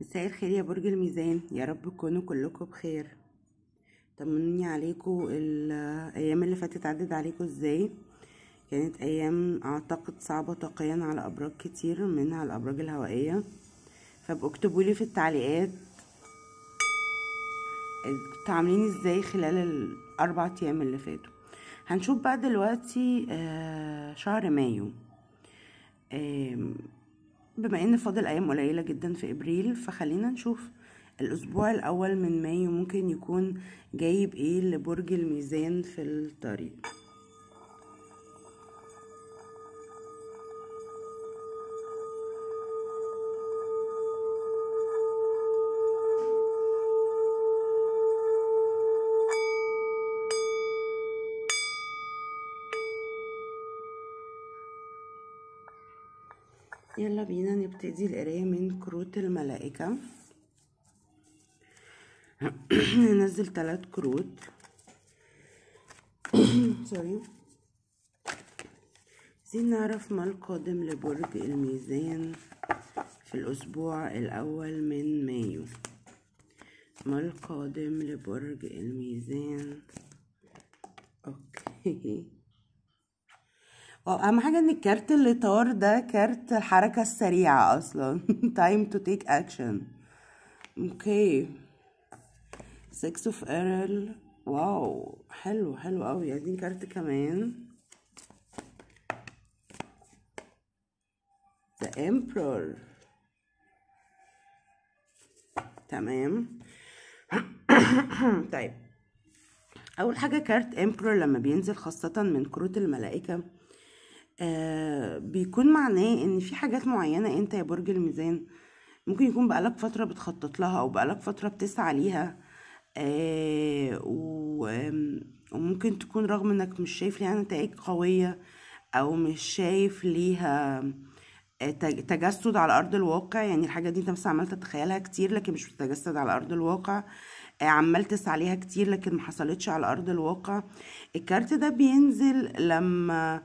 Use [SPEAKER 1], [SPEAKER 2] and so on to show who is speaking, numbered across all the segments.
[SPEAKER 1] مساء الخير يا برج الميزان يا رب تكونوا كلكم بخير طمنوني عليكم الايام اللي فاتت عدت عليكم ازاي كانت ايام اعتقد صعبه طاقيا على ابراج كتير منها الابراج الهوائيه فبكتبوا لي في التعليقات كنتوا عاملين ازاي خلال الاربع ايام اللي فاتوا هنشوف بقى دلوقتي آه، شهر مايو بما ان فاضل ايام قليله جدا في ابريل فخلينا نشوف الاسبوع الاول من مايو ممكن يكون جايب ايه لبرج الميزان في الطريق يلا بينا نبتدي القرايه من كروت الملائكه ننزل ثلاث كروت سوري عايزين نعرف ما القادم لبرج الميزان في الأسبوع الأول من مايو ما القادم لبرج الميزان أوكي اهم حاجه ان الكارت اللي طار ده كارت الحركه السريعه اصلا تايم تو تيك اكشن اوكي سكس اوف ايرل واو حلو حلو قوي عايزين يعني كارت كمان ذا امبرور تمام طيب اول حاجه كارت امبرور لما بينزل خاصه من كروت الملائكه آه، بيكون معناه ان في حاجات معينه انت يا برج الميزان ممكن يكون بقالك فتره بتخطط لها او بقالك فتره بتسعى ليها آه، وممكن تكون رغم انك مش شايف ليها نتائج قويه او مش شايف ليها آه، تجسد على ارض الواقع يعني الحاجه دي انت بس عمال تتخيلها كتير لكن مش بتتجسد على ارض الواقع عمال تسعى ليها كتير لكن ما حصلتش على ارض الواقع الكارت ده بينزل لما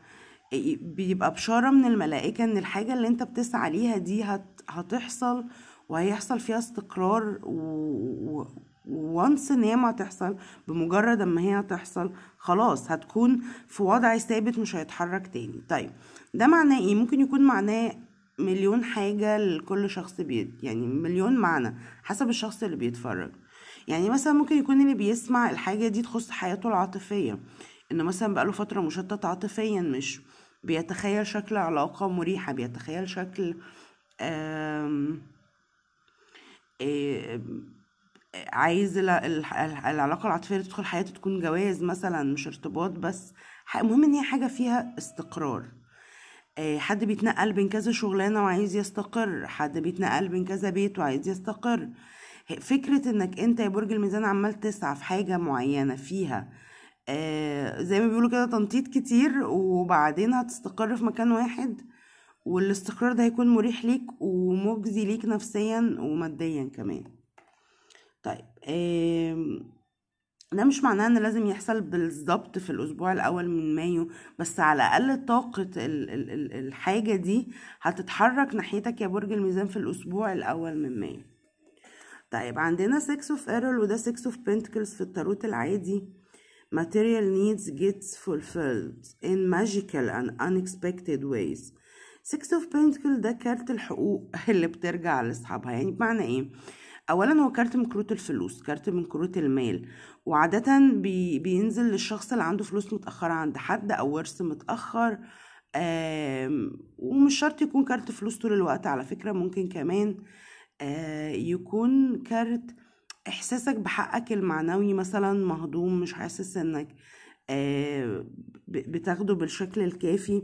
[SPEAKER 1] بيبقى بشارة من الملائكة ان الحاجة اللي انت بتسعى ليها دي هتحصل وهيحصل فيها استقرار وانس ان هي ما تحصل بمجرد اما هي هتحصل خلاص هتكون في وضع ثابت مش هيتحرك تاني طيب ده معناه ايه ممكن يكون معناه مليون حاجة لكل شخص بيد يعني مليون معنى حسب الشخص اللي بيتفرج يعني مثلا ممكن يكون اللي بيسمع الحاجة دي تخص حياته العاطفية انه مثلا بقاله فترة مشتت عاطفيا مش بيتخيل شكل علاقة مريحة بيتخيل شكل عايز العلاقة العاطفية اللي تدخل حياته تكون جواز مثلا مش ارتباط بس المهم ان هي حاجة فيها استقرار آه، حد بيتنقل بين كذا شغلانة وعايز يستقر حد بيتنقل بين كذا بيت وعايز يستقر فكرة انك انت يا برج الميزان عمال تسعى في حاجة معينة فيها آه، زي ما بيقولوا كده تنطيط كتير وبعدين هتستقر في مكان واحد والاستقرار ده هيكون مريح ليك ومجزي ليك نفسيا وماديا كمان طيب ده مش معناه ان لازم يحصل بالظبط في الاسبوع الاول من مايو بس على الاقل طاقه الحاجه دي هتتحرك ناحيتك يا برج الميزان في الاسبوع الاول من مايو طيب عندنا 6 اوف ايرل وده 6 اوف بنتكلز في التاروت العادي Material needs gets fulfilled in magical and unexpected ways. Six of Pentacles ده كارت الحقوق اللي بترجع لأصحابها يعني بمعنى إيه؟ اولا هو كارت من كروت الفلوس كارت من كروت المال وعاده بي بينزل للشخص اللي عنده فلوس متاخره عند حد او ورث متاخر ومش شرط يكون كارت فلوس طول الوقت على فكره ممكن كمان آه، يكون كارت احساسك بحقك المعنوي مثلا مهضوم مش حاسس انك آه، بتاخده بالشكل الكافي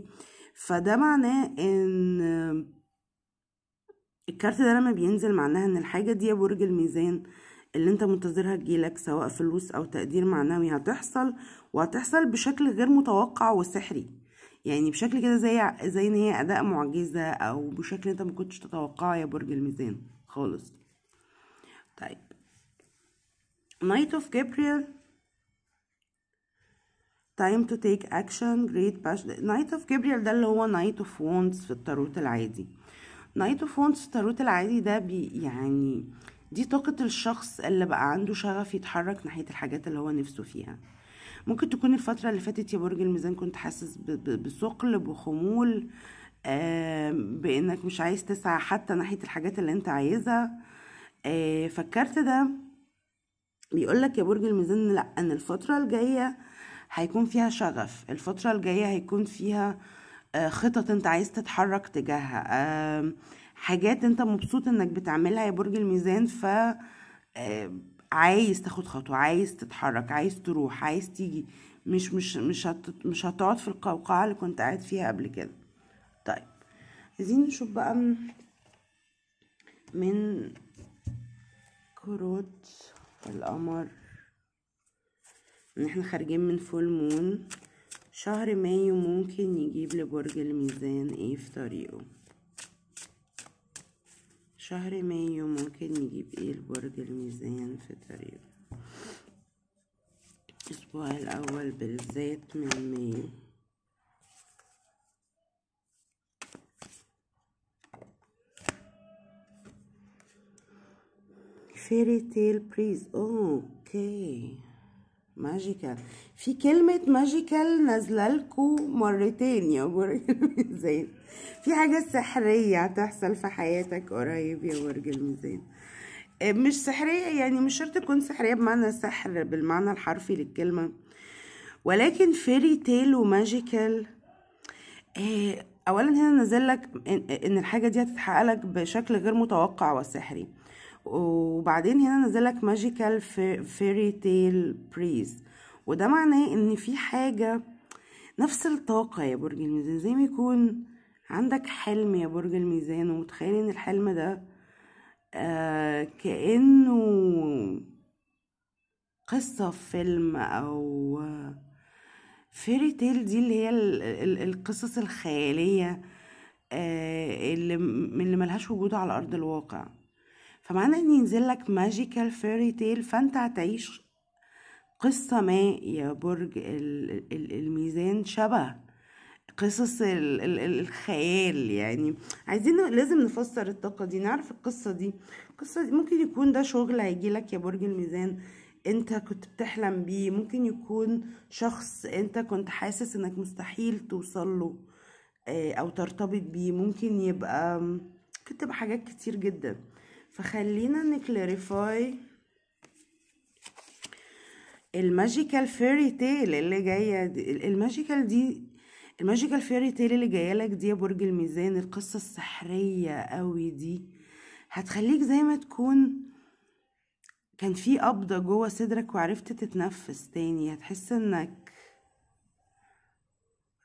[SPEAKER 1] فده معناه ان الكارت ده لما بينزل معناها ان الحاجه دي برج الميزان اللي انت منتظرها تجيلك سواء فلوس او تقدير معنوي هتحصل وهتحصل بشكل غير متوقع وسحري يعني بشكل كده زي زي ان هي اداء معجزه او بشكل انت ما كنتش تتوقعه يا برج الميزان خالص طيب Knight of Gabriel time to take action great passion Knight of Gabriel ده اللي هو Knight of Wands في التاروت العادي Knight of Wands في التاروت العادي ده بي يعني دي طاقة الشخص اللي بقى عنده شغف يتحرك ناحية الحاجات اللي هو نفسه فيها ممكن تكون الفترة اللي فاتت يا برج الميزان كنت حاسس بثقل بخمول بانك مش عايز تسعى حتى ناحية الحاجات اللي انت عايزها آه، فكرت ده بيقول لك يا برج الميزان لا ان الفتره الجايه هيكون فيها شغف الفتره الجايه هيكون فيها آه، خطط انت عايز تتحرك تجاهها حاجات انت مبسوط انك بتعملها يا برج الميزان ف آه، عايز تاخد خطوه عايز تتحرك عايز تروح عايز تيجي مش مش مش هت... مش هتقعد في القوقعه اللي كنت قاعد فيها قبل كده طيب عايزين نشوف بقى من, من كروت القمر ان احنا خارجين من فول مون شهر مايو ممكن يجيب لبرج الميزان ايه في طريقه شهر مايو ممكن يجيب ايه لبرج الميزان في طريقه الاسبوع الاول بالذات من مايو فيري تيل بريز اوكي ماجيكال في كلمة ماجيكال نازلة لكم مرتين يا برج الميزان في حاجة سحرية هتحصل في حياتك قريب يا برج الميزان مش سحرية يعني مش شرط تكون سحرية بمعنى سحر بالمعنى الحرفي للكلمة ولكن فيري تيل وماجيكال اولا هنا نزل لك ان الحاجة دي هتتحقق لك بشكل غير متوقع وسحري وبعدين هنا نزلك ماجيكال فيري تيل بريز وده معناه ان في حاجة نفس الطاقة يا برج الميزان زي ما يكون عندك حلم يا برج الميزان ومتخيل ان الحلم ده آه كأنه قصة فيلم او فيري آه، تيل دي اللي هي القصص الخيالية آه اللي, اللي ملهاش وجود على ارض الواقع فمعنى ان ينزل لك ماجيكال فيري تيل فانت هتعيش قصة ما يا برج الميزان شبه قصص الخيال يعني عايزين لازم نفسر الطاقة دي نعرف القصة دي القصة دي ممكن يكون ده شغل هيجيلك يا برج الميزان انت كنت بتحلم بيه ممكن يكون شخص انت كنت حاسس انك مستحيل توصل له آه، او ترتبط بيه ممكن يبقى كنت تبقى حاجات كتير جدا فخلينا نكلاريفاي الماجيكال فيري تيل اللي جايه دي الماجيكال دي الماجيكال فيري تيل اللي جايه لك دي يا برج الميزان القصه السحريه قوي دي هتخليك زي ما تكون كان في قبضه جوه صدرك وعرفت تتنفس تاني هتحس انك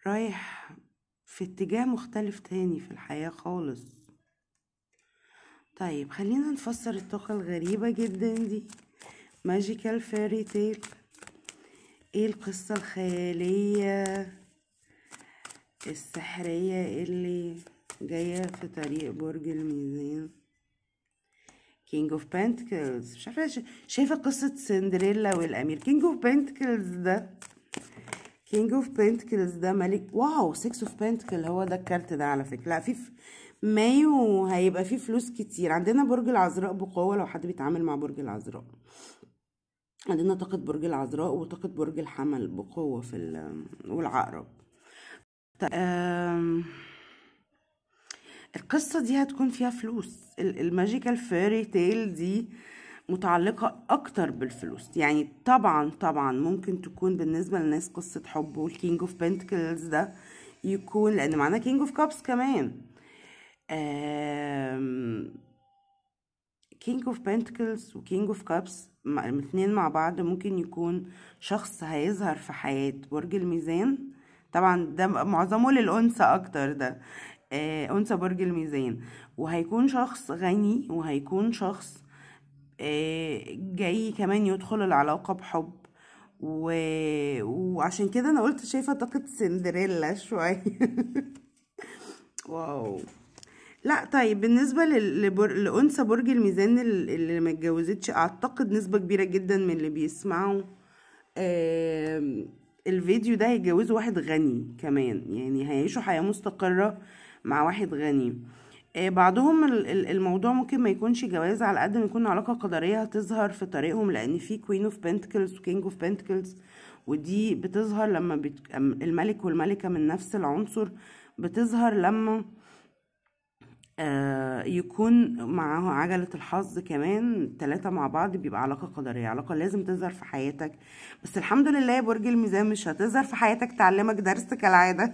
[SPEAKER 1] رايح في اتجاه مختلف تاني في الحياه خالص طيب خلينا نفسر الطاقة الغريبة جدا دي ماجيكال فيري تيل ايه القصة الخيالية السحرية اللي جاية في طريق برج الميزان كينج اوف بنتكلز مش عارفة شايفة قصة سندريلا والأمير كينج اوف بنتكلز ده كينج اوف بنتكلز ده ملك واو 6 اوف بنتكل هو ده الكارت ده على فكرة لا في مايو هيبقى فيه فلوس كتير عندنا برج العذراء بقوة لو حد بيتعامل مع برج العذراء عندنا طاقة برج العذراء وطاقة برج الحمل بقوة في والعقرب طيب، القصة دي هتكون فيها فلوس الماجيكال فيري تيل دي متعلقة أكتر بالفلوس يعني طبعا طبعا ممكن تكون بالنسبة للناس قصة حب والكينج اوف بنتكلز ده يكون لأن معناه كينج اوف كابس كمان كينج اوف بنتكلز وكينج اوف كابس الاثنين مع بعض ممكن يكون شخص هيظهر في حياة برج الميزان طبعا ده معظمه للأنثى أكتر ده آه أنثى برج الميزان وهيكون شخص غني وهيكون شخص آه جاي كمان يدخل العلاقة بحب و... وعشان كده أنا قلت شايفة طاقة سندريلا شوية واو لا طيب بالنسبة لأنثى برج الميزان اللي ما اتجوزتش أعتقد نسبة كبيرة جدا من اللي بيسمعوا آه... الفيديو ده هيتجوزوا واحد غني كمان يعني هيعيشوا حياة مستقرة مع واحد غني آه بعضهم الموضوع ممكن ما يكونش جواز على قد ما يكون علاقة قدرية هتظهر في طريقهم لأن في كوين اوف بنتكلز وكينج اوف بنتكلز ودي بتظهر لما بت... الملك والملكة من نفس العنصر بتظهر لما آه، يكون معاه عجلة الحظ كمان تلاتة مع بعض بيبقى علاقة قدرية علاقة لازم تظهر في حياتك بس الحمد لله يا برج الميزان مش هتظهر في حياتك تعلمك درس كالعادة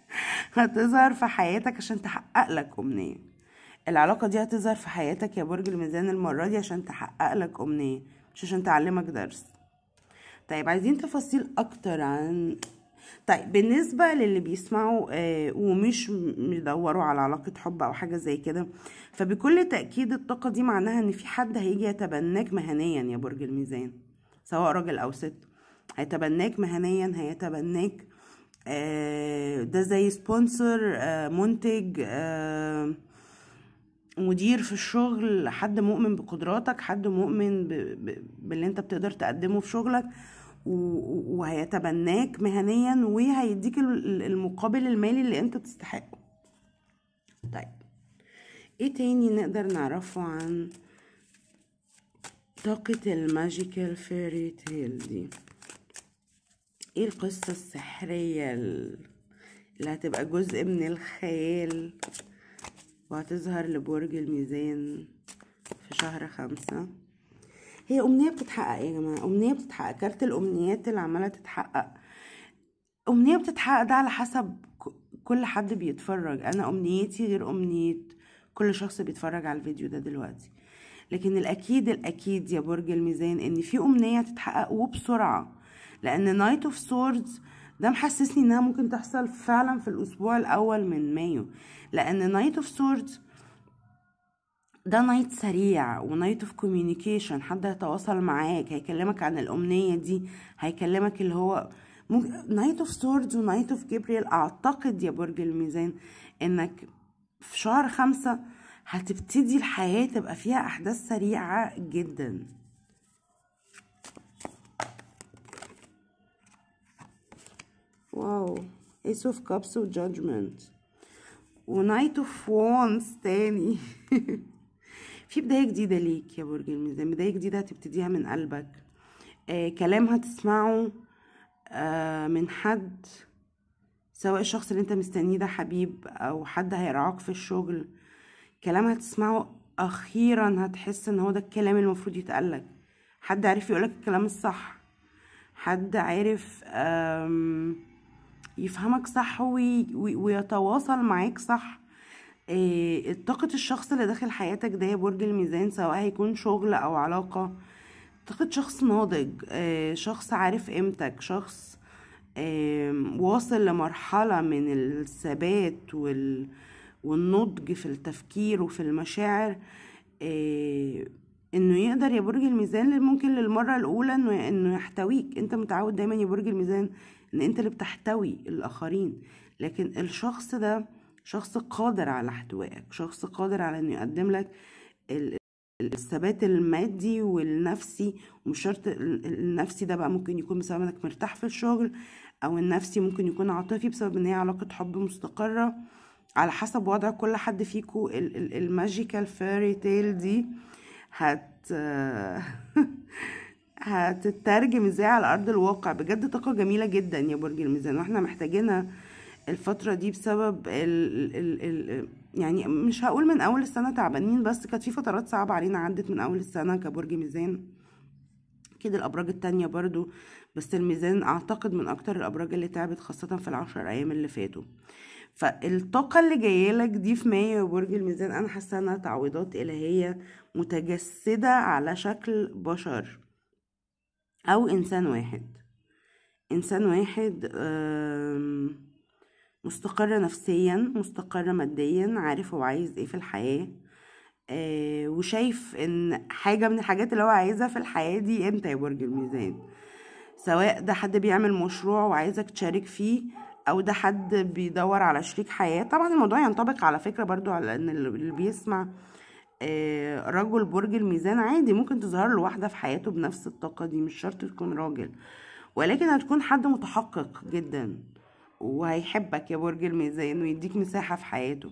[SPEAKER 1] هتظهر في حياتك عشان تحقق لك أمنية العلاقة دي هتظهر في حياتك يا برج الميزان المرة دي عشان تحقق لك أمنية مش عشان تعلمك درس طيب عايزين تفاصيل أكتر عن طيب بالنسبة للي بيسمعوا آه ومش بيدوروا على علاقة حب أو حاجة زي كده فبكل تأكيد الطاقة دي معناها إن في حد هيجي يتبناك مهنيا يا برج الميزان سواء راجل أو ست هيتبناك مهنيا هيتبناك آه ده زي سبونسر آه منتج آه مدير في الشغل حد مؤمن بقدراتك حد مؤمن باللي انت بتقدر تقدمه في شغلك وهيتبناك مهنيا وهيديك المقابل المالي اللي انت تستحقه طيب ايه تاني نقدر نعرفه عن طاقة الماجيكال فيري تيل دي ايه القصة السحرية اللي هتبقى جزء من الخيال وهتظهر لبرج الميزان في شهر خمسة هي امنيه بتتحقق إيه يا جماعه امنيه بتتحقق كارت الامنيات اللي عماله تتحقق امنيه بتتحقق ده على حسب كل حد بيتفرج انا امنيتي غير امنيه كل شخص بيتفرج على الفيديو ده دلوقتي لكن الاكيد الاكيد يا برج الميزان ان في امنيه تتحقق وبسرعه لان نايت اوف سوردز ده محسسني انها ممكن تحصل فعلا في الاسبوع الاول من مايو لان نايت اوف سوردز ده نايت سريع ونايت اوف كوميونيكيشن حد هيتواصل معاك هيكلمك عن الامنيه دي هيكلمك اللي هو نايت اوف سورد ونايت اوف جبريل اعتقد يا برج الميزان انك في شهر خمسة هتبتدي الحياة تبقى فيها احداث سريعة جدا واو ايس اوف كابس وجادجمنت ونايت اوف وانس تاني في بداية جديدة ليك يا برج الميزان بداية جديدة هتبتديها من قلبك آه كلام هتسمعه آه من حد سواء الشخص اللي انت مستنيه ده حبيب او حد هيرعاك في الشغل كلام هتسمعه اخيرا هتحس ان هو ده الكلام المفروض يتقالك حد عارف يقولك الكلام الصح حد عارف يفهمك صح ويتواصل معاك صح آه، طاقة الشخص اللي داخل حياتك ده يا برج الميزان سواء هيكون شغل أو علاقة طاقة شخص ناضج آه، شخص عارف قيمتك شخص واصل لمرحلة من الثبات وال... والنضج في التفكير وفي المشاعر آه، انه يقدر يا برج الميزان ممكن للمرة الاولى انه انه يحتويك انت متعود دايما يا برج الميزان ان انت اللي بتحتوي الاخرين لكن الشخص ده شخص قادر على احتوائك شخص قادر على انه يقدم لك الثبات المادي والنفسي ومش شرط النفسي ده بقى ممكن يكون بسبب انك مرتاح في الشغل او النفسي ممكن يكون عاطفي بسبب ان هي علاقه حب مستقره على حسب وضع كل حد فيكو الماجيكال فيري تيل دي هت هتترجم ازاي على ارض الواقع بجد طاقه جميله جدا يا برج الميزان واحنا محتاجينها الفترة دي بسبب ال ال ال يعني مش هقول من أول السنة تعبانين بس كانت في فترات صعبة علينا عدت من أول السنة كبرج ميزان أكيد الأبراج التانية برضو بس الميزان أعتقد من أكتر الأبراج اللي تعبت خاصة في العشر أيام اللي فاتوا فالطاقة اللي جاية لك دي في مايو برج الميزان أنا حاسة إنها تعويضات إلهية متجسدة على شكل بشر أو إنسان واحد إنسان واحد أم مستقرة نفسيا مستقرة ماديا عارف هو عايز ايه في الحياة آه وشايف ان حاجة من الحاجات اللي هو عايزها في الحياة دي امتى يا برج الميزان سواء ده حد بيعمل مشروع وعايزك تشارك فيه او ده حد بيدور على شريك حياة طبعا الموضوع ينطبق على فكرة برضو على ان اللي بيسمع آه رجل برج الميزان عادي ممكن تظهر له واحدة في حياته بنفس الطاقة دي مش شرط تكون راجل ولكن هتكون حد متحقق جدا وهيحبك يا برج الميزان ويديك مساحة في حياته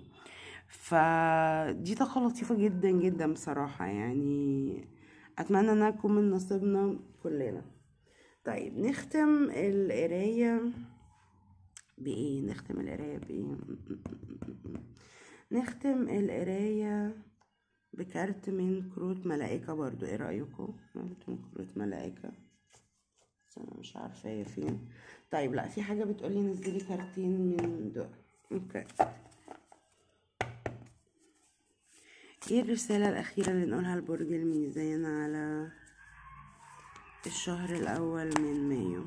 [SPEAKER 1] فدي طاقة لطيفة جدا جدا بصراحة يعني أتمنى أنها تكون من نصيبنا كلنا طيب نختم القراية بإيه نختم القراية بإيه نختم القراية بكارت من كروت ملائكة برضو إيه رأيكم كارت من كروت ملائكة بس انا مش عارفه هي فين طيب لا في حاجه بتقولي نزلي كارتين من دول اوكي ايه الرساله الاخيره اللي نقولها لبرج الميزان على الشهر الاول من مايو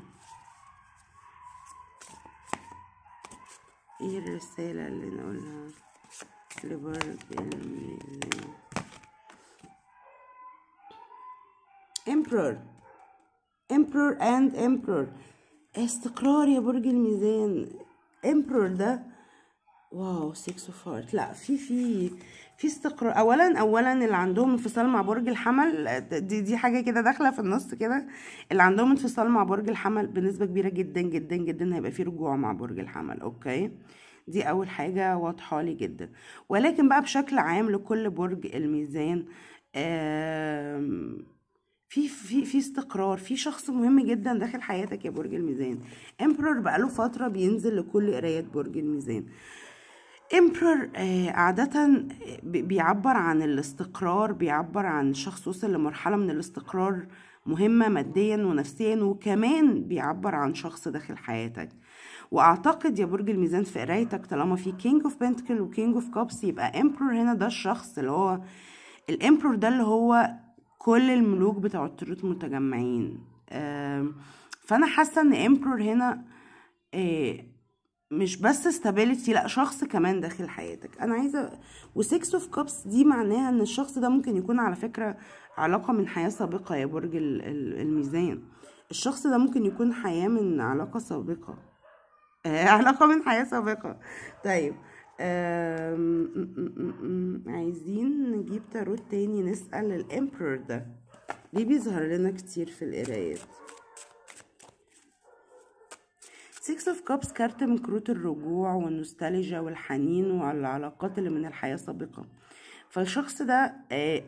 [SPEAKER 1] ايه الرساله اللي نقولها لبرج الميزان امبرور امبرور اند امبرور استقرار يا برج الميزان امبرور ده واو 6 اوف هارت لا في في في استقرار اولا اولا اللي عندهم انفصال مع برج الحمل دي دي حاجه كده داخله في النص كده اللي عندهم انفصال مع برج الحمل بنسبه كبيره جدا جدا جدا هيبقى في رجوع مع برج الحمل اوكي دي اول حاجه واضحه لي جدا ولكن بقى بشكل عام لكل برج الميزان آه في في في استقرار في شخص مهم جدا داخل حياتك يا برج الميزان امبرور بقاله فتره بينزل لكل قرايات برج الميزان امبرور آه، عادة آه، بيعبر عن الاستقرار بيعبر عن شخص وصل لمرحلة من الاستقرار مهمة ماديا ونفسيا وكمان بيعبر عن شخص داخل حياتك واعتقد يا برج الميزان في قرايتك طالما في كينج اوف بنتكل وكينج اوف كابس يبقى امبرور هنا ده الشخص اللي هو الامبرور ده اللي هو كل الملوك بتوع التروت متجمعين فانا حاسه ان امبرور هنا آه، مش بس استابيليتي لا شخص كمان داخل حياتك انا عايزه و6 اوف كابس دي معناها ان الشخص ده ممكن يكون على فكره علاقه من حياه سابقه يا برج الميزان الشخص ده ممكن يكون حياه من علاقه سابقه آه، علاقه من حياه سابقه طيب عايزين نجيب تاروت تاني نسأل الامبرور ده ليه بيظهر لنا كتير في القرايات سيكس اوف كابس كارت من كروت الرجوع والنوستالجيا والحنين والعلاقات اللي من الحياة السابقة فالشخص ده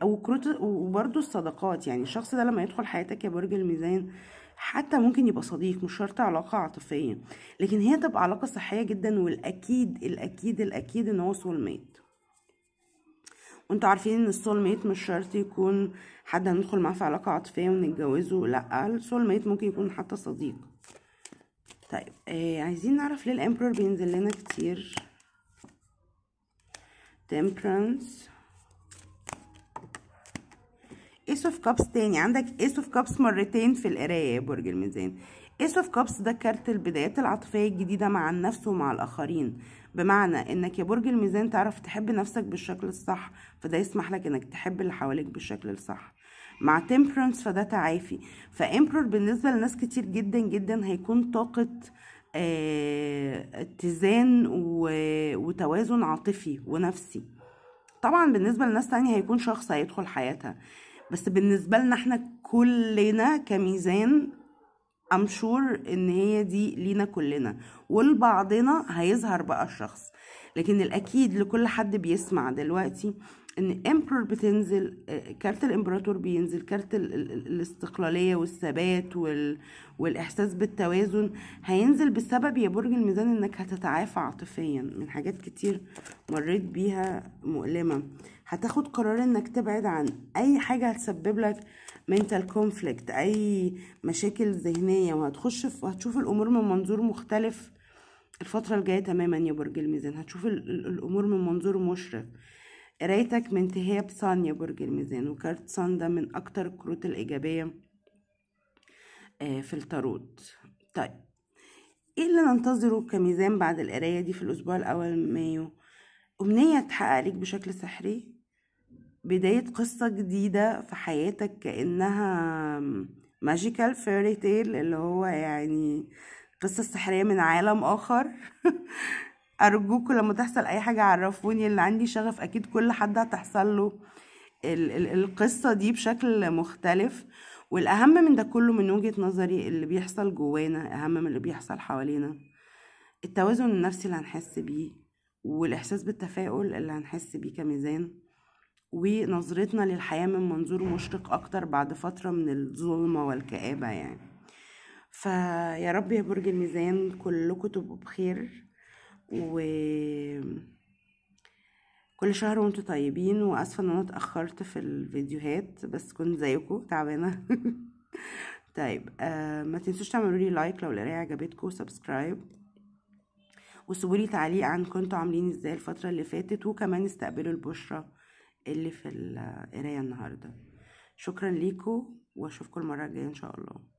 [SPEAKER 1] او آه، كروت وبرده الصداقات يعني الشخص ده لما يدخل حياتك يا برج الميزان حتى ممكن يبقى صديق مش شرط علاقة عاطفية لكن هي تبقى علاقة صحية جدا والأكيد الأكيد الأكيد إن هو سول ميت وانتوا عارفين ان السول ميت مش شرط يكون حد هندخل معاه في علاقة عاطفية ونتجوزه لا السول ميت ممكن يكون حتى صديق طيب آه عايزين نعرف ليه الامبرور بينزل لنا كتير temperance ايس اوف كابس تاني عندك ايس اوف كابس مرتين في القرايه يا برج الميزان ايس اوف كابس ده كارت البدايات العاطفيه الجديده مع النفس ومع الاخرين بمعنى انك يا برج الميزان تعرف تحب نفسك بالشكل الصح فده يسمح لك انك تحب اللي حواليك بالشكل الصح مع تمبرنس فده تعافي فامبرور بالنسبه لناس كتير جدا جدا هيكون طاقه آه، اتزان وتوازن عاطفي ونفسي طبعا بالنسبه لناس تانية هيكون شخص هيدخل حياتها بس بالنسبة لنا احنا كلنا كميزان امشور ان هي دي لينا كلنا ولبعضنا هيظهر بقى الشخص لكن الاكيد لكل حد بيسمع دلوقتي ان امبرور بتنزل كارت الامبراطور بينزل كارت الاستقلاليه والثبات وال... والاحساس بالتوازن هينزل بسبب يا برج الميزان انك هتتعافى عاطفيا من حاجات كتير مريت بيها مؤلمه هتاخد قرار انك تبعد عن اي حاجة هتسبب لك mental conflict اي مشاكل ذهنية وهتخش في هتشوف الامور من منظور مختلف الفترة الجاية تماما يا برج الميزان هتشوف الامور من منظور مشرف قرايتك من تهاب صان يا برج الميزان وكارت صان ده من اكتر الكروت الايجابية آه، في التاروت طيب ايه اللي ننتظره كميزان بعد القراية دي في الاسبوع الاول من مايو امنية تحقق لك بشكل سحري بداية قصة جديدة في حياتك كأنها ماجيكال فيري تيل اللي هو يعني قصة سحرية من عالم آخر أرجوكوا لما تحصل أي حاجة عرفوني اللي عندي شغف أكيد كل حد هتحصل له القصة دي بشكل مختلف والأهم من ده كله من وجهة نظري اللي بيحصل جوانا أهم من اللي بيحصل حوالينا التوازن النفسي اللي هنحس بيه والإحساس بالتفاؤل اللي هنحس بيه كميزان ونظرتنا للحياة من منظور مشرق أكتر بعد فترة من الظلمة والكآبة يعني فيا رب يا برج الميزان كلكم تبقوا بخير و كل شهر وانتوا طيبين واسفه ان انا اتاخرت في الفيديوهات بس كنت زيكم تعبانه طيب آه ما تنسوش تعملوا لي لايك لو القرايه عجبتكم وسبسكرايب وسيبوا لي تعليق عن كنتوا عاملين ازاي الفتره اللي فاتت وكمان استقبلوا البشره اللي في القرايه النهارده شكرا ليكم واشوفكم المره الجايه ان شاء الله